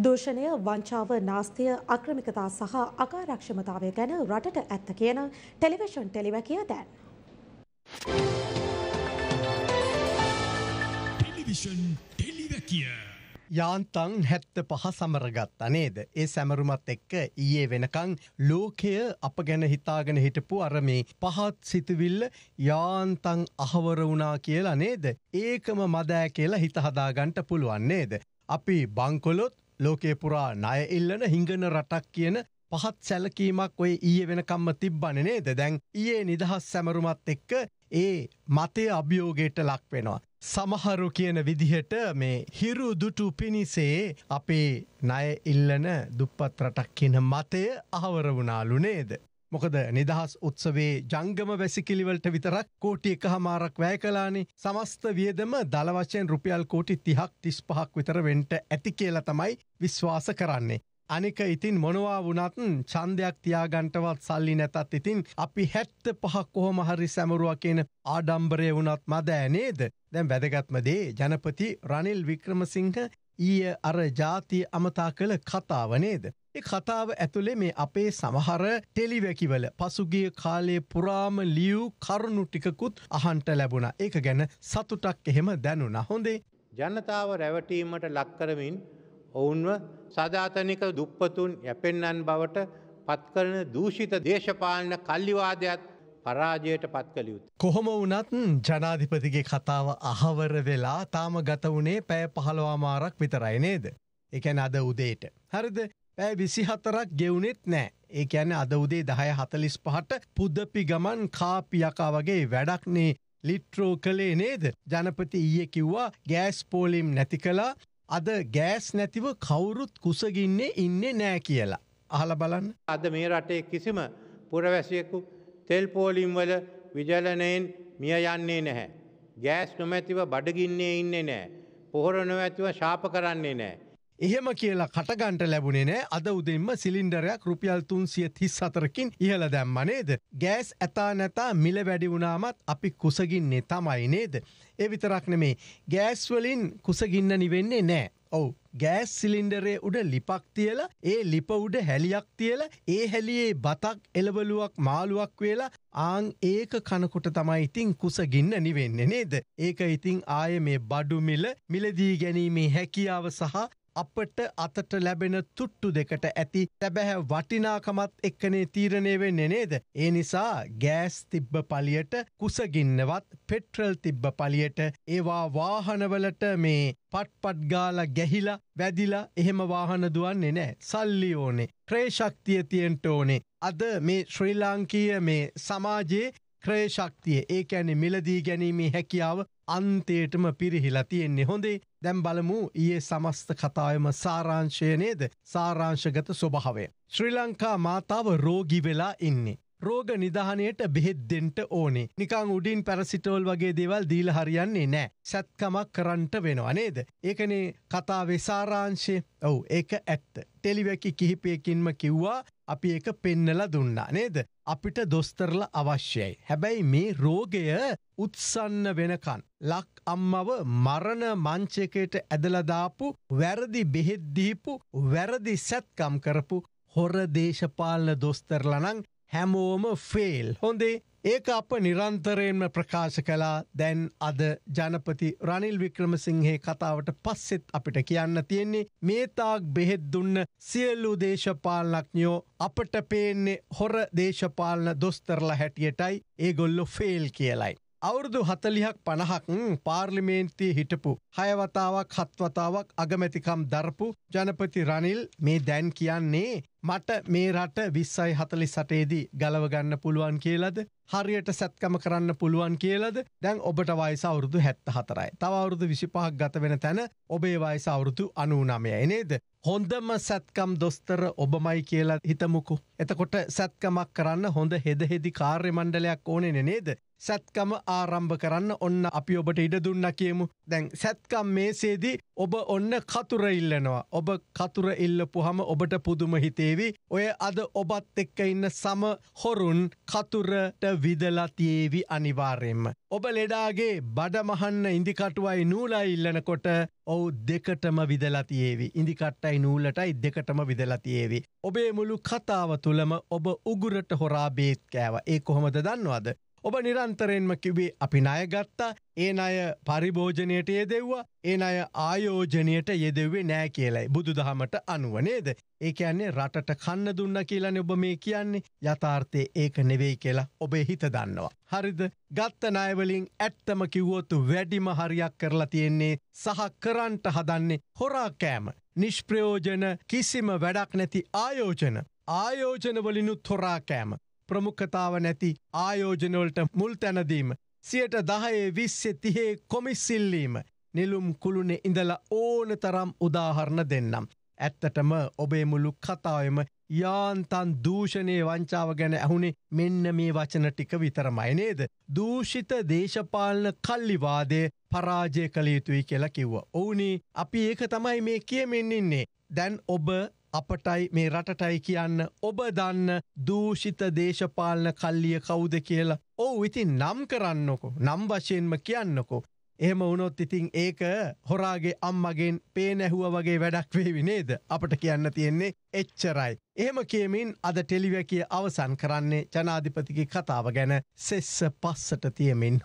දූෂණය වංචාව නාස්තිය අක්‍රමිකතා සහ අකාරක්ෂමතාවය ගැන රටට ඇත්ත කියන ටෙලිවිෂන් ටෙලිවැකිය දැන්. ටෙලිවිෂන් ටෙලිවැකිය. යාන්තන් හැත්ත පහ සමරගත්ත නේද. ඒ සැමරුමත් එක්ක ඊයේ වෙනකං ලෝකය අප ගැන හිතාගෙන හිටපු අර මේ පහත් සිතුවිල්ල යාන්තන් අහවර වුණා කියලා නේද. ඒකම මදෑ කියලා හිතහදාගන්ට පුළුවන් නේද. අපි බංකොලොත් ලෝකේ පුරා ණය ඉල්ලන හිඟන රටක් කියන පහත් සැලකීමක් ඔය ඊය වෙනකම්ම තිබ්බන නේද දැන් ඊයේ නිදහස් සැමරුමත් එක්ක ඒ මතය අභියෝගයට ලක් වෙනවා. සමහරු කියන විදිහට මේ හිරු දුටු පිණිසේ අපේ ණය ඉල්ලන දුප්පත් රටක් කියන මතය අහවර වුණාලු නේද. මොකද නිදහස් උත්සවේ ජංගම වැසිකිලිවලට විතරක් කෝටි එක හමාරක් වැය කලානේ සමස්ත වියදම දලවශයෙන් රුපියල් කෝටි තිහක් තිස් පහක් විතර වෙන්ට ඇති කියලා තමයි විශ්වාස කරන්නේ. අනික ඉතින් මොනවා වුණත්න් චන්දයක් තියාගන්ටවත් සල්ලි නැතත් ඉතින් අපි හැත්ත පහක් කොහොම හරි සැමරුවා කියන ආඩම්බරය වුණත් මදෑ නේද. දැන් වැදගත්මදේ ජනපති රනිල් වික්‍රමසිංහ ඊය අර ජාතිය අමතා කළ කතාව නේද. ඒ කතාව ඇතුළේ මේ අපේ සමහර ටෙලිවැකිවල පසුගිය කාලයේ පුරාම ලියව් කරුණු ටිකකුත් අහන්ට ලැබුණ ඒක ගැන සතුටක් එහෙම දැනුන හොඳේ. ජනතාව රැවටීමට ලක්කරමින් ඔවුන්ව සධාතනික දුප්පතුන් යැපෙන්නන් බවට පත්කරන දූෂිත දේශපාලන කල්ලිවාදයක් පරාජයට පත් කළයුතු. කොහොම වනත් ජනාධිපතිගේ කතාව අහවර වෙලා තාම ගත වුණේ පෑ පහළවාමාරක් විතරයි නේද. එකැන අද උදේට. හරිද ඇ විසි හතරක් ගෙවුනෙත් නෑ. ඒ ඇන අද උදේ දහය හතලිස් පහට පුද්දපි ගමන් කාපියකා වගේ වැඩක්නේ ලිට්‍රෝ කළේ නේද. ජනපති ඊය කිව්වා ගෑස් පෝලිම් නැති කලා අද ගෑස් නැතිව කවුරුත් කුසගින්නේ ඉන්නේ නෑ කියලා. අහල බලන්න. අද මේ රටේ කිසිම පුරවැසියකු තෙල්පෝලිම්වල විජලනයෙන් මිය යන්නේ නැහැ. ගෑස් නොමැතිව බඩගින්නේ ඉන්නේ නෑ. පොහොර නොවැතිව ශාප කරන්නේ නෑ. එහෙම කියලා කටගන්ට ලැබුණේ නෑ අද උදෙන්ම සිලින්ඩරයක් රුපියල් තුන්සිය තිස් අතරකින් ඉහළ දැම්මනේද. ගෑස් ඇතා නැතා මිල වැඩි වුණාමත් අපි කුසගින්නේ තමයි නේද. ඒ විතරක් නෙමේ ගෑස්වලින් කුසගින්න නිවෙන්නේ නෑ. ඔවු ගෑස් සිලින්ඩරේ උඩ ලිපක් තියලා ඒ ලිප උඩ හැලියක් තියලා ඒ හැලියේ බතක් එලවලුවක් මාළුවක් වෙලා ආං ඒක කනකොට තමයි ඉතින් කුසගින්න නිවෙන්නේ නේද ඒක ඉතින් ආය මේ බඩු මිල මිලදී ගැනීමේ හැකියාව සහ අපට අතට ලැබෙන තුට්ටු දෙකට ඇති තැබැහැ වටිනාකමත් එක්කනේ තීරණය වෙන්නේ නේද. ඒ නිසා ගෑස් තිබ්බ පලියට කුසගින්නවත් පෙට්‍රල් තිබ්බ පලියට ඒවා වාහනවලට මේ පට්පට්ගාල ගැහිලා වැදිලා එහෙම වාහන දුවන්නේ නෑ සල්ලි ඕනේ ක්‍රේශක්තිය තියෙන්ට ඕනේ. අද මේ ශ්‍රී ලාංකීය මේ සමාජයේ ක්‍රේශක්තිය ඒ ඇනෙ මිලදී ගැනීමේ හැකියාව අන්තයටම පිරිහිලා තියෙන්නේ හොඳේ දැම් බලමු ඒ සමස්ත කතායම සාරාංශය නේද සාරාංශගත ස්වභාවය. ශ්‍රී ලංකා මාතාව රෝගි වෙලා ඉන්නේ. රෝග නිධානයට බෙහෙත් දෙන්ට ඕනේ. නිකං උඩින් පැරසිටෝල් වගේ දේවල් දීල හරියන්නේ නෑ. සැත්කමක් කරන්ට වෙනවා නේද. ඒකනේ කතා වෙසාරාංශය ඔවු ඒක ඇත්ත. ටෙලිවැකි කිහිපයකින්ම කිව්වා අපි ඒක පෙන්නල දුන්නා නේද. අපිට දොස්තරල අවශ්‍යයි. හැබැයි මේ රෝගය උත්සන්න වෙනකන්. ලක් අම්මව මරණ මංචකයට ඇදලදාපු වැරදි බෙහෙද්දීපු වැරදි සැත්කම් කරපු හොර දේශපාලන දොස්තරලනං හැමෝම ෆෙල්. හොඳේ ඒක අප නිරන්තරයෙන්ම ප්‍රකාශ කලා දැන් අද ජනපති රනිල් වික්‍රමසිංහේ කතාවට පස්සෙත් අපිට කියන්න තියෙන්නේ මේතාක් බෙහෙත් දුන්න සියල්ලු දේශපාලනක්ඥෝ අපට පේන්නේ හොර දේශපාලන දොස්තරලා හැටියටයි ඒගොල්ලො ෆෙල් කියලයි. අවුරුදු හතලිහක් පණහක් පාර්ලිමේන්තිය හිටපු. හයවතාවක් හත්වතාවක් අගමැතිකම් දරපු ජනපති රනිල් මේ දැන් කියන්නේ මට මේ රට විස්සයි හතලි සටේදී ගලවගන්න පුළුවන් කියලද හරියට සැත්කම කරන්න පුළුවන් කියලද දැන් ඔබට වයිස අවුරුදු හැත්ත හතරයි. තව අවුරුදු විසිපහක් ගත වෙන තැන ඔබේ වයිස අවුරුදු අනුනමය එනේද. හොඳම සැත්කම් දොස්තර ඔබමයි කියලා හිතමුකු. එතකොට සැත්කමක් කරන්න හොඳ හෙදහෙදි කාර්ය මණ්ඩලයක් ඕනෙන නේද. සැත්කම ආරම්භ කරන්න ඔන්න අපි ඔබට ඉඩ දුන්න කියමු දැන් සැත්කම් මේසේදී ඔබ ඔන්න කතුර ඉල්ලනවා ඔබ කතුර ඉල්ලපු හම ඔබට පුදුම හිතේවි ඔය අද ඔබත් එක්ක ඉන්න සම හොරුන් කතුරට විදලා තියේවි අනිවාර්යෙන්ම ඔබ ලෙඩාගේ බඩමහන්න ඉදිකටුවයි නූලයි ඉල්ලනකොට ඔවු දෙකටම විදලතියේවි. ඉදිකට්ටයි නූලටයි දෙකටම විදලතියේවි. ඔබේ මුළු කතාව තුළම ඔබ උගුරට හොරා බේත් කෑව ඒ කොහොමද දන්නවාද. ඔබ නිරන්තරෙන්ම කිවේ අපි ණයගත්තා ඒ අය පරිභෝජනයට යෙදෙව්වා ඒ අය ආයෝජනයට යෙදෙවේ නෑ කියලයි බුදු දහමට අනුව නේද. ඒක යන්නේ රටට කන්න දුන්න කියලන ඔබ මේ කියන්නේ යථාර්ථය ඒක නෙවෙයි කියලා ඔබේ හිත දන්නවා. හරිද ගත්ත නයවලින් ඇත්තම කිව්වොතු වැඩිම හරියක් කරලා තියෙන්නේ සහ කරන්ට හදන්නේ හොරාකෑම. නිෂ්ප්‍රයෝජන කිසිම වැඩක් නැති ආයෝජන ආයෝජනවලිනුත් හොරාකෑම ප්‍රමුඛතාව නැති ආයෝජනවලට මුල් තැනදීම. සියට දහයේ විස්සෙ තිහේ කොමිස්සිල්ලීම නිලුම් කුළුණෙ ඉඳලා ඕන තරම් උදාහරණ දෙන්නම්. ඇත්තටම ඔබේ මුළු කතාවම යාන්තන් දූෂණය වංචාව ගැන ඇහුණේ මෙන්න මේ වචන ටික විතරමයි නේද. දූෂිත දේශපාලන කල්ලිවාදය පරාජය කළ යුතුයි කියලා කිව්ව. ඔවුනේ අපි ඒක තමයි මේ කියමෙන් ඉන්නේ. දැන් ඔබ අපටයි මේ රටටයි කියන්න ඔබ දන්න දූෂිත දේශපාලන කල්ලිය කවුද කියලා. ඕ ඉතින් නම් කරන්නකො නම් වශයෙන්ම කියන්නකෝ. එහෙම වුණොත් ඉතිං ඒක හොරාගේ අම්මගෙන් පේනැහුව වගේ වැඩක් වේවි නේද අපට කියන්න තියෙන්නේ එච්චරයි. එහෙම කියමින් අද ටෙලිවැකිය අවසන් කරන්නේ ජනාධිපතිකි කතාව ගැන සෙස්ස පස්සට තියමින්.